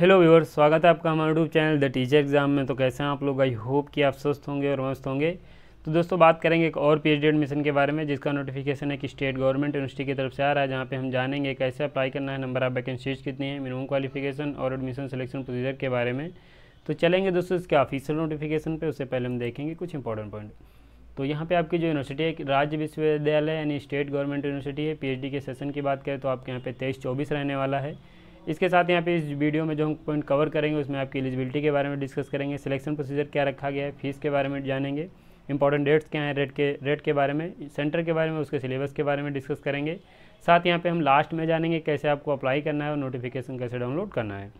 hello viewer स्वागत है आपका हमारे YouTube channel the teacher exam में तो कैसे हैं आप लोग आई होप कि आप स्वस्थ होंगे और मस्त होंगे तो दोस्तों बात करेंगे एक और पीएचडी एडमिशन के बारे में जिसका नोटिफिकेशन है कि स्टेट गवर्नमेंट यूनिवर्सिटी की तरफ से आ रहा है जहाँ पे हम जानेंगे कैसे अप्लाई करना है नंबर ऑफ वैकेंसीज कितनी है मिनिमम क्वालिफिकेशन और एडमिशन सिलेक्शन प्रोसीजर के बारे में तो चलेंगे दोस्तों इसके ऑफिशियल नोटिफिकेशन पर उससे पहले हम देखेंगे कुछ इंपॉर्टेंट पॉइंट तो यहाँ पे आपकी जो यूनिवर्सिटी है राज्य विश्वविद्यालय यानी स्टेट गवर्नमेंट यूनिवर्सिटी है पीएचडी के सेशन की बात करें तो आपके यहाँ पे तेईस चौबीस रहने वाला है इसके साथ यहाँ पे इस वीडियो में जो हम पॉइंट कवर करेंगे उसमें आपकी एलिजिबिलिटी के बारे में डिस्कस करेंगे सिलेक्शन प्रोसीजर क्या रखा गया है फीस के बारे में जानेंगे इंपॉर्टेंट डेट्स क्या हैं रेट के रेट के बारे में सेंटर के बारे में उसके सिलेबस के बारे में डिस्कस करेंगे साथ यहाँ पे हम लास्ट में जानेंगे कैसे आपको अप्लाई करना है और नोटिफिकेशन कैसे डाउनलोड करना है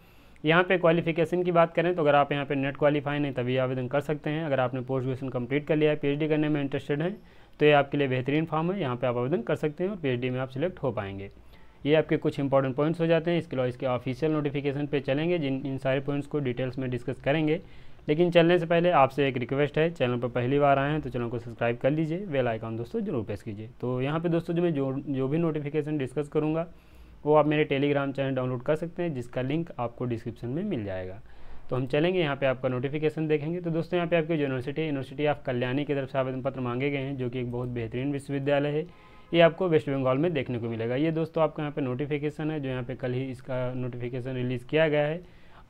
यहाँ पे क्वालिफिकेशन की बात करें तो अगर आप यहाँ पे नेट क्वालिफाई नहीं तभी आवेदन कर सकते हैं अगर आपने पोस्ट ग्रेजुएशन कंप्लीट कर लिया है पीएचडी करने में इंटरेस्टेड हैं तो ये आपके लिए बेहतरीन फॉर्म है यहाँ पर आप आवेदन कर सकते हैं और पीएचडी में आप सिलेक्ट हो पाएंगे ये आपके कुछ इंपॉर्टेंट पॉइंट्स हो जाते हैं इसके अलावा इसके ऑफिशियल नोटिफिकेशन पे चलेंगे जिन इन सारे पॉइंट्स को डिटेल्स में डिस्कस करेंगे लेकिन चलने से पहले आपसे एक रिक्वेस्ट है चैनल पर पहली बार आए हैं तो चैनल को सब्सक्राइब कर लीजिए वेल आइकॉन दोस्तों जरूर प्रेस कीजिए तो यहाँ पर दोस्तों जो मैं जो जो भी नोटिफिकेशन डिस्कस करूँगा वो आप मेरे टेलीग्राम चैनल डाउनलोड कर सकते हैं जिसका लिंक आपको डिस्क्रिप्शन में मिल जाएगा तो हम चलेंगे यहाँ पे आपका नोटिफिकेशन देखेंगे तो दोस्तों यहाँ पे आपकी यूनिवर्सिटी यूनिवर्सिटी ऑफ कल्याणी की तरफ से आवेदन पत्र मांगे गए हैं जो कि एक बहुत बेहतरीन विश्वविद्यालय है ये आपको वेस्ट बंगाल में देखने को मिलेगा ये दोस्तों आपका यहाँ पर नोटिफिकेशन है जो यहाँ पर कल ही इसका नोटिफिकेशन रिलीज़ किया गया है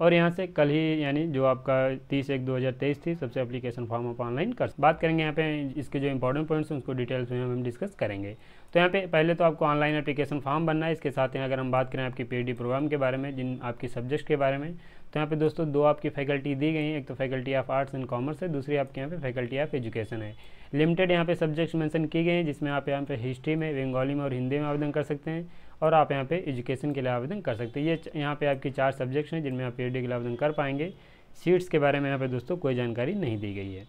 और यहाँ से कल ही यानी जो आपका तीस एक 2023 थी सबसे एप्लीकेशन फॉर्म आप ऑनलाइन कर बात करेंगे यहाँ पे इसके जो इंपॉर्टेंट पॉइंट्स हैं उसको डिटेल्स में हम डिस्कस करेंगे तो यहाँ पे पहले तो आपको ऑनलाइन एप्लीकेशन फॉर्म बनना है इसके साथ ही अगर हम बात करें आपकी पी प्रोग्राम के बारे में जिन आपकी सब्जेक्ट के बारे में तो यहाँ पे दोस्तों दो आपकी फैकल्टी दी गई हैं एक तो faculty of arts and commerce है दूसरी आपके यहाँ पे फैकल्टी ऑफ एजुकेशन है लिमिटेड यहाँ पे सब्जेक्ट्स मेंशन किए गए हैं जिसमें आप यहाँ पे हिस्ट्री में बंगाली में और हिंदी में आवेदन कर सकते हैं और आप यहाँ पे एजुकेशन के लिए आवेदन कर सकते हैं ये यहाँ पे आपके चार सब्जेक्ट्स हैं जिनमें आप पी के लिए आवेदन कर पाएंगे सीट्स के बारे में यहाँ पर दोस्तों कोई जानकारी नहीं दी गई है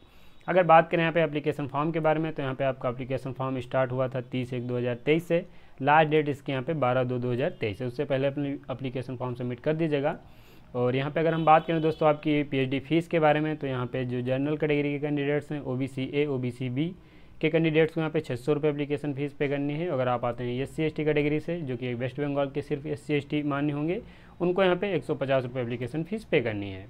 अगर बात करें यहाँ पे एप्लीकेशन फॉर्म के बारे में तो यहाँ पे आपका एप्लीकेशन फॉर्म स्टार्ट हुआ था तीस एक 2023 से लास्ट डेट इसके यहाँ पे बारह दो 2023 है उससे पहले अपनी एप्लीकेशन फॉर्म सबमिट कर दीजिएगा और यहाँ पे अगर हम बात करें दोस्तों आपकी पीएचडी फीस के बारे में तो यहाँ पे जो जनरल कैटेगरी के कैंडिडेट्स हैं ओ ए ओबीसी बी के कैंडिडेट्स को यहाँ पे छः सौ रुपये एप्लीकेशन फ़ीस पे करनी है अगर आप आते हैं एस सी कैटेगरी से जो कि वेस्ट बंगाल के सिर्फ एस सी मान्य होंगे उनको यहाँ पे एक सौ पचास रुपये एप्लीकेशन फ़ीस पे करनी है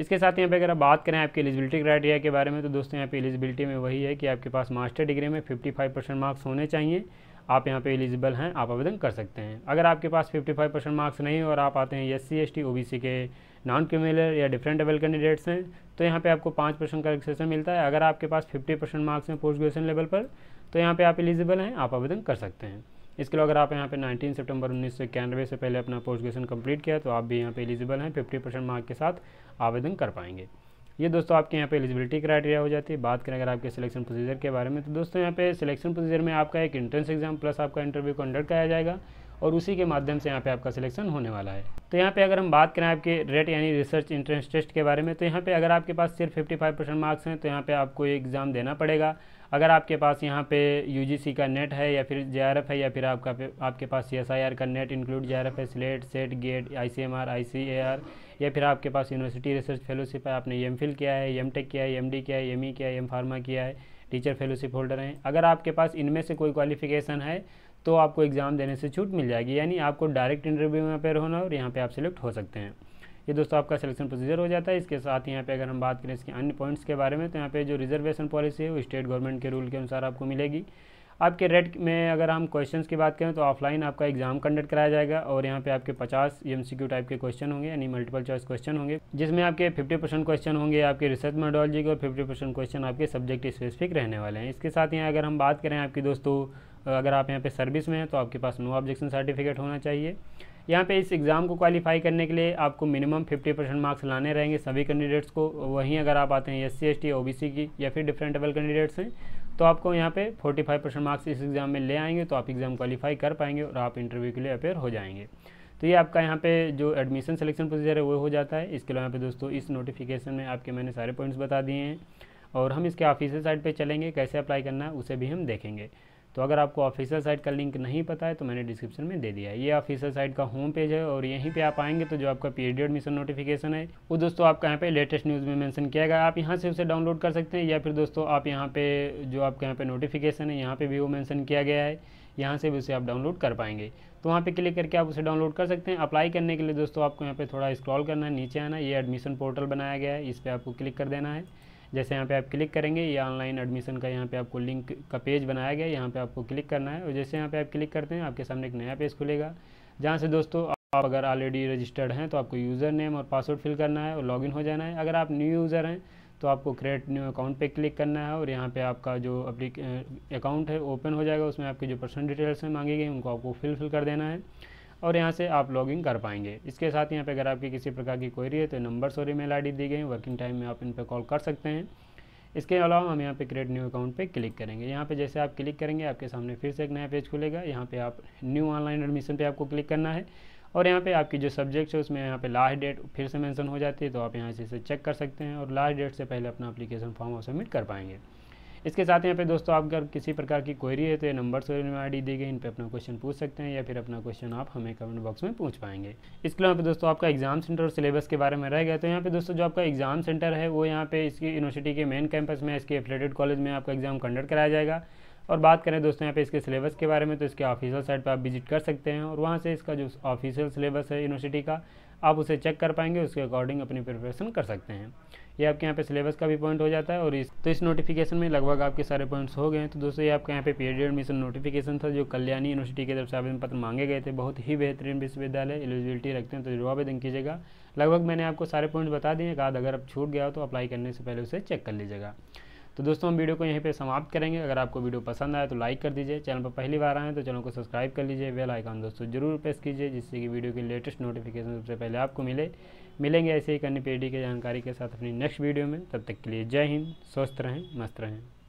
इसके साथ यहाँ पे अगर आप बात करें आपकी एलिजिबिलिटी क्राइटेरिया के बारे में तो दोस्तों यहाँ पे एलिजिबिलिटी में वही है कि आपके पास मास्टर डिग्री में 55 परसेंट मार्क्स होने चाहिए आप यहाँ पे एलिजिबल हैं आप आवेदन कर सकते हैं अगर आपके पास 55 परसेंट मार्क्स नहीं और आप आते हैं S C S T O B C के नॉन क्यूमुलर या डिफरेंट लेवल कैंडिडेट्स हैं तो यहाँ पर आपको पाँच परसेंट का रिलेक्सेशन मिलता है अगर आपके पास फिफ्टी परसेंट मार्क्स हैं पोस्ट ग्रेजुएशन लेवल पर तो यहाँ पर आप एलिजिबल हैं आप आवेदन कर सकते हैं इसके अलावा अगर आप यहाँ पे 19 सितंबर उन्नीस सौ इक्यानवे से पहले अपना पोस्ट ग्रेजुएशन कम्प्लीट किया तो आप भी यहाँ पे एलिजिबल हैं 50 परसेंट मार्क के साथ आवेदन कर पाएंगे ये दोस्तों आपके यहाँ पे एलिजिबिलिटी क्राइटेरिया हो जाती है बात करें अगर आपके सिलेक्शन प्रोसीजर के बारे में तो दोस्तों यहाँ पे सिलेक्शन प्रोसीजर में आपका एक इंट्रेंस एग्जाम प्लस आपका इंटरव्यू कंडक्ट कराया जाएगा और उसी के माध्यम से यहाँ पे आपका सिलेक्शन होने वाला है तो यहाँ पे अगर हम बात करें आपके रेट यानी रिसर्च इंट्रेंस टेस्ट के बारे में तो यहाँ पे अगर आपके पास सिर्फ 55 परसेंट मार्क्स हैं तो यहाँ पे आपको एग्ज़ाम देना पड़ेगा अगर आपके पास यहाँ पे यू का नेट है या फिर जे है या फिर आपका आपके पास आर का NET include J R F है SLET SET GATE A R या फिर आपके पास यूनिवर्सिटी रिसर्च फेलोशिप है आपने एम किया है एम किया है एम किया है एम e किया है एम फार्मा किया है टीचर फेलोशिप होल्डर हैं अगर आपके पास इनमें से कोई क्वालिफिकेशन है तो आपको एग्ज़ाम देने से छूट मिल जाएगी यानी आपको डायरेक्ट इंटरव्यू में पे होना और यहाँ पे आप सिलेक्ट हो सकते हैं ये दोस्तों आपका सिलेक्शन प्रोसीजर हो जाता है इसके साथ यहाँ पे अगर हम बात करें इसके अन्य पॉइंट्स के बारे में तो यहाँ पे जो रिजर्वेशन पॉलिसी है वो स्टेट गवर्नमेंट के रूल के अनुसार आपको मिलेगी आपके रेट में अगर हम क्वेश्चंस की बात करें तो ऑफलाइन आपका एग्जाम कंडक्ट कराया जाएगा और यहाँ पे आपके 50 एमसीक्यू टाइप के क्वेश्चन होंगे यानी मल्टीपल चॉइस क्वेश्चन होंगे जिसमें आपके 50 परसेंट क्वेश्चन होंगे आपके रिसर्च मेडोलॉजी के और 50 परसेंट क्वेश्चन आपके सब्जेक्ट स्पेसिफिक रहने वाले हैं इसके साथ यहाँ अगर हम बात करें आपकी दोस्तों अगर आप यहाँ पे सर्विस में हैं तो आपके पास नो ऑब्जेक्शन सर्टिफिकेट होना चाहिए यहाँ पे इस एग्ज़ाम को क्वालिफाई करने के लिए आपको मिनिमम 50 परसेंट मार्क्स लाने रहेंगे सभी कैंडिडेट्स को वहीं अगर आप आते हैं S C S T O B C की या फिर डिफरेंट लेवल कैंडिडेट्स हैं तो आपको यहाँ पे 45 परसेंट मार्क्स इस एग्ज़ाम में ले आएंगे तो आप एग्ज़ाम क्वालिफाई कर पाएंगे और आप इंटरव्यू के लिए अपेयर हो जाएंगे तो ये आपका यहाँ पे जो एडमिशन सिलेक्शन प्रोसीजर है वो हो जाता है इसके अलावा यहाँ पे दोस्तों इस नोटिफिकेशन में आपके मैंने सारे पॉइंट्स बता दिए हैं और हम इसके ऑफिशियल साइट पर चलेंगे कैसे अप्लाई करना है उसे भी हम देखेंगे तो अगर आपको ऑफिशियल साइट का लिंक नहीं पता है तो मैंने डिस्क्रिप्शन में दे दिया है ये ऑफिशियल साइट का होम पेज है और यहीं पे आप आएंगे तो जो आपका पी एडमिशन नोटिफिकेशन है वो दोस्तों आपका यहाँ पे लेटेस्ट न्यूज़ में मेंशन किया गया आप यहाँ से उसे डाउनलोड कर सकते हैं या फिर दोस्तों आप यहाँ पे जो आपके यहाँ पे नोटिफिकेशन है यहाँ पे भी वो मैंसन किया गया है यहाँ से भी उसे आप डाउनलोड कर पाएंगे तो वहाँ पे क्लिक करके आप उसे डाउनलोड कर सकते हैं अप्लाई करने के लिए दोस्तों आपको यहाँ पे थोड़ा स्क्रॉल करना है नीचे आना ये एडमिशन पोर्टल बनाया गया है इस पर आपको क्लिक कर देना है जैसे यहाँ पे आप क्लिक करेंगे ये ऑनलाइन एडमिशन का यहाँ पे आपको लिंक का पेज बनाया गया है यहाँ पर आपको क्लिक करना है और जैसे यहाँ पे आप क्लिक करते हैं आपके सामने एक नया पेज खुलेगा जहाँ से दोस्तों आप अगर ऑलरेडी रजिस्टर्ड हैं तो आपको यूज़र नेम और पासवर्ड फिल करना है और लॉगिन हो जाना है अगर आप न्यू यूज़र हैं तो आपको क्रिएट न्यू अकाउंट पे क्लिक करना है और यहाँ पे आपका जो अपली अकाउंट है ओपन हो जाएगा उसमें आपकी जो पर्सनल डिटेल्स हैं मांगी गई उनको आपको फिल फिल कर देना है और यहाँ से आप लॉगिन कर पाएंगे इसके साथ यहाँ पे अगर आपकी किसी प्रकार की क्वेरी है तो नंबर्स और ईमेल आईडी दी गई वर्किंग टाइम में आप इन पर कॉल कर सकते हैं इसके अलावा हम यहाँ पे क्रिएट न्यू अकाउंट पे क्लिक करेंगे यहाँ पे जैसे आप क्लिक करेंगे आपके सामने फिर से एक नया पेज खुलेगा यहाँ पे आप न्यू ऑनलाइन एडमिशन पे आपको क्लिक करना है और यहाँ पे आपकी जो सब्जेक्ट है उसमें यहाँ पे लास्ट डेट फिर से मेंशन हो जाती है तो आप यहाँ से इसे चेक कर सकते हैं और लास्ट डेट से पहले अपना अपलीकेशन फॉर्म और सबमिट कर पाएंगे इसके साथ यहाँ पे दोस्तों आप अगर किसी प्रकार की क्वेरी है तो ये नंबर से आई डी दी गई इन पर अपना क्वेश्चन पूछ सकते हैं या फिर अपना क्वेश्चन आप हमें कमेंट बॉक्स में पूछ पाएंगे इसके अलावा दोस्तों आपका एग्जाम सेंटर और सिलेबस के बारे में रह गया तो यहाँ पे दोस्तों जो आपका एग्जाम सेंटर है वो यहाँ पे इसकी यूनिवर्सिटी के मेन कैंपस में इसके एफिलेटेड कॉलेज में आपका एग्जाम कंडक्ट कराया जाएगा और बात करें दोस्तों यहाँ पे इसके सिलेबस के बारे में तो इसके ऑफिशियल साइट पर आप विजिट कर सकते हैं और वहाँ से इसका जो ऑफिशियल सिलेबस है यूनिवर्सिटी का आप उसे चेक कर पाएंगे उसके अकॉर्डिंग अपनी प्रिपरेशन कर सकते हैं ये आपके यहाँ पे सिलेबस का भी पॉइंट हो जाता है और इस तो इस नोटिफिकेशन में लगभग आपके सारे पॉइंट्स हो गए हैं तो दोस्तों ये आपके यहाँ पे पीएचडी एडमिशन नोटिफिकेशन था जो कल्याणी यूनिवर्सिटी के तरफ से आवेदन पत्र मांगे गए थे बहुत ही बेहतरीन विश्वविद्यालय एलिजिबिलिटी रखते हैं तो जरूर आवेदन कीजिएगा लगभग मैंने आपको सारे पॉइंट्स बता दिए एक अगर आप छूट गया हो तो अप्लाई करने से पहले उसे चेक कर लीजिएगा तो दोस्तों हम वीडियो को यहीं पर समाप्त करेंगे अगर आपको वीडियो पसंद आए तो लाइक कर दीजिए चैनल पर पहली बार आए तो चैनल को सब्सक्राइब कर लीजिए बेल आइकन दोस्तों जरूर प्रेस कीजिए जिससे कि वीडियो की लेटेस्ट नोटिफिकेशन सबसे पहले आपको मिले मिलेंगे ऐसे ही कन्नी पीढ़ी की जानकारी के साथ अपनी नेक्स्ट वीडियो में तब तक के लिए जय हिंद स्वस्थ रहें मस्त रहें